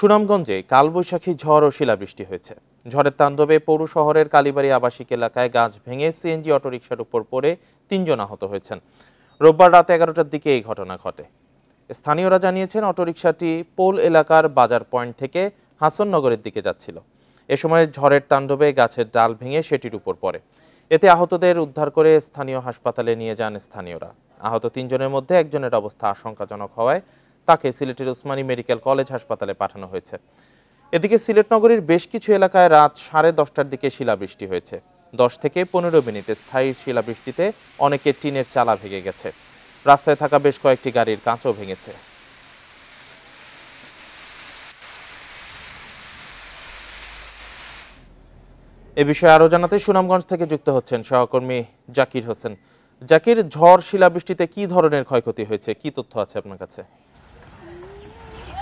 সুনামগঞ্জে কালবৈশাখী ঝড় ও শিলাবৃষ্টি হয়েছে ঝড়ের তাণ্ডবে পৌর শহরের কালীবাড়ি আবাসিক এলাকায় গাছ ভেঙে সিএনজি অটোরিকশার উপর পড়ে তিনজন আহত হয়েছেন রোববার রাত এগারোটার দিকে এই ঘটনা ঘটে স্থানীয়রা জানিয়েছেন অটোরিকশাটি পোল এলাকার বাজার পয়েন্ট থেকে হাসননগরের দিকে যাচ্ছিল এ সময় ঝড়ের তাণ্ডবে গাছের ডাল ভেঙে সেটির উপর পড়ে এতে আহতদের উদ্ধার করে স্থানীয় হাসপাতালে নিয়ে যান স্থানীয়রা আহত তিনজনের মধ্যে একজনের অবস্থা আশঙ্কাজনক হওয়ায় তাকে সিলেটের উসমানী মেডিকেল কলেজ হাসপাতালে পাঠানো হয়েছে এদিকে সিলেট নগরীর বেশ কিছু এলাকায় রাত সাড়ে দশটার দিকে শিলাবৃষ্টি হয়েছে দশ থেকে পনেরো মিনিটে স্থায়ী শিলাবৃষ্টিতে অনেকে টিনের চালা ভেঙে গেছে রাস্তায় থাকা বেশ কয়েকটি গাড়ির কাঁচও ভেঙেছে এ বিষয়ে আরও জানাতে সুনামগঞ্জ থেকে যুক্ত হচ্ছেন সহকর্মী জাকির হোসেন জাকির ঝড় শিলাবৃষ্টিতে কি ধরনের ক্ষয়ক্ষতি হয়েছে কি তথ্য আছে আপনার কাছে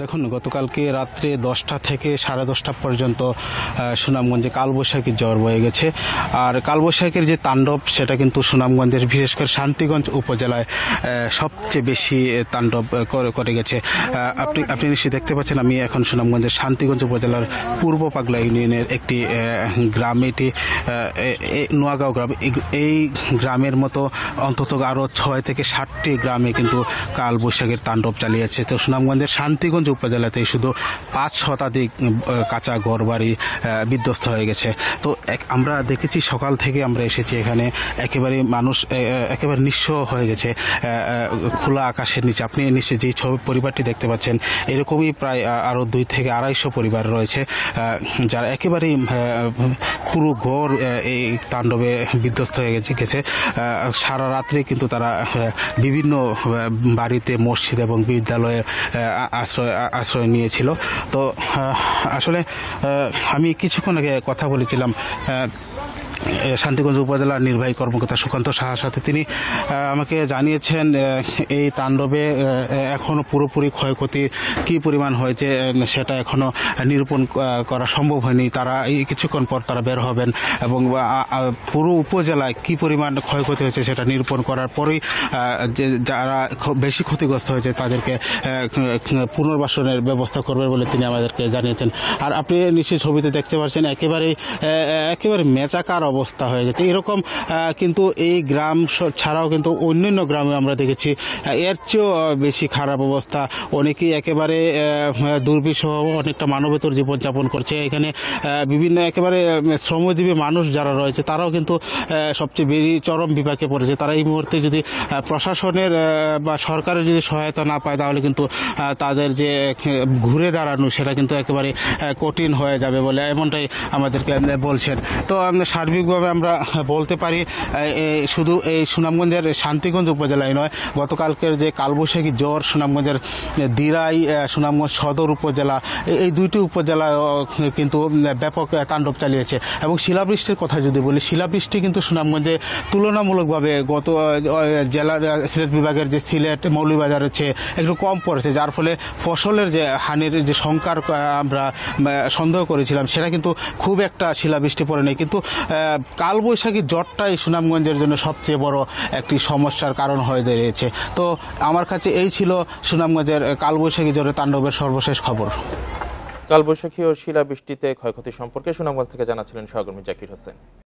দেখুন গতকালকে রাত্রে দশটা থেকে সাড়ে দশটা পর্যন্ত সুনামগঞ্জে কালবৈশাখীর জ্বর বয়ে গেছে আর কালবৈশাখীর যে তাণ্ডব সেটা কিন্তু সুনামগঞ্জের বিশেষ করে শান্তিগঞ্জ উপজেলায় সবচেয়ে বেশি তাণ্ডব করে গেছে আপনি আপনি নিশ্চয়ই দেখতে পাচ্ছেন আমি এখন সুনামগঞ্জের শান্তিগঞ্জ উপজেলার পূর্ব পাগলা ইউনিয়নের একটি গ্রাম এটি নোয়াগাঁও গ্রাম এই গ্রামের মতো অন্তত আরও ছয় থেকে ষাটটি গ্রামে কিন্তু কালবৈশাখীর তাণ্ডব চালিয়েছে তো সুনামগঞ্জের শান্তিগঞ্জ উপজেলাতে শুধু পাঁচ শতাধিক কাঁচা ঘরবাড়ি বিধ্বস্ত হয়ে গেছে তো আমরা দেখেছি সকাল থেকে আমরা এসেছি এখানে একেবারে মানুষ একেবারে নিঃস্ব হয়ে গেছে খোলা আকাশের নিচে আপনি নিশ্চয় যে ছবি পরিবারটি দেখতে পাচ্ছেন এরকমই প্রায় আরও দুই থেকে আড়াইশো পরিবার রয়েছে যারা একেবারেই পুরো ঘর এই তাণ্ডবে বিধ্বস্ত হয়ে গেছে গেছে সারা রাত্রে কিন্তু তারা বিভিন্ন বাড়িতে মসজিদ এবং বিদ্যালয়ে আশ্রয় আশ্রয় নিয়েছিল তো আসলে আমি কিছুক্ষণ আগে কথা বলেছিলাম শান্তিগঞ্জ উপজেলার নির্বাহী কর্মকর্তা সুকান্ত সাহার সাথে তিনি আমাকে জানিয়েছেন এই তাণ্ডবে এখনও পুরোপুরি ক্ষয়ক্ষতি কি পরিমাণ হয়েছে সেটা এখনও নিরূপণ করা সম্ভব হয়নি তারা এই কিছুক্ষণ পর তারা বের হবেন এবং পুরো উপজেলায় কি পরিমাণ ক্ষয়ক্ষতি হয়েছে সেটা নিরূপণ করার পরেই যে যারা বেশি ক্ষতিগ্রস্ত হয়েছে তাদেরকে পুনর্বাসনের ব্যবস্থা করবে বলে তিনি আমাদেরকে জানিয়েছেন আর আপনি নিশ্চয়ই ছবিতে দেখতে পাচ্ছেন একেবারেই একেবারে মেচাকার অবস্থা হয়ে গেছে এরকম কিন্তু এই গ্রাম ছাড়াও কিন্তু অন্যান্য গ্রামে আমরা দেখেছি এর চেয়েও বেশি খারাপ অবস্থা অনেকেই একেবারে দুর্বিষহ অনেকটা মানবেতর জীবনযাপন করছে এখানে বিভিন্ন একেবারে শ্রমজীবী মানুষ যারা রয়েছে তারাও কিন্তু সবচেয়ে বেশি চরম বিপাকে পড়েছে তারা এই মুহূর্তে যদি প্রশাসনের বা সরকারের যদি সহায়তা না পায় তাহলে কিন্তু তাদের যে ঘুরে দাঁড়ানো সেটা কিন্তু একেবারে কঠিন হয়ে যাবে বলে এমনটাই আমাদেরকে বলছেন তো সার্বিক প্রাথমিকভাবে আমরা বলতে পারি শুধু এই সুনামগঞ্জের শান্তিগঞ্জ উপজেলায় নয় গতকালকের যে কালবৈশাখী জ্বর সুনামগঞ্জের দিরাই সুনামগঞ্জ সদর উপজেলা এই দুইটি উপজেলা কিন্তু ব্যাপক তাণ্ডব চালিয়েছে এবং শিলাবৃষ্টির কথা যদি বলি শিলাবৃষ্টি কিন্তু সুনামগঞ্জে তুলনামূলকভাবে গত জেলার সিলেট বিভাগের যে সিলেট মৌলভীবাজার হচ্ছে একটু কম পড়েছে যার ফলে ফসলের যে হানির যে সংকার আমরা সন্দেহ করেছিলাম সেটা কিন্তু খুব একটা শিলাবৃষ্টি পড়ে নেই কিন্তু কালবৈশাখী জ্বরটাই সুনামগঞ্জের জন্য সবচেয়ে বড় একটি সমস্যার কারণ হয়ে দাঁড়িয়েছে তো আমার কাছে এই ছিল সুনামগঞ্জের কালবৈশাখী জ্বরে তাণ্ডবের সর্বশেষ খবর কালবৈশাখী ও শিলাবৃষ্টিতে ক্ষয়ক্ষতি সম্পর্কে সুনামগঞ্জ থেকে জানাচ্ছিলেন সহকর্মী জাকির হোসেন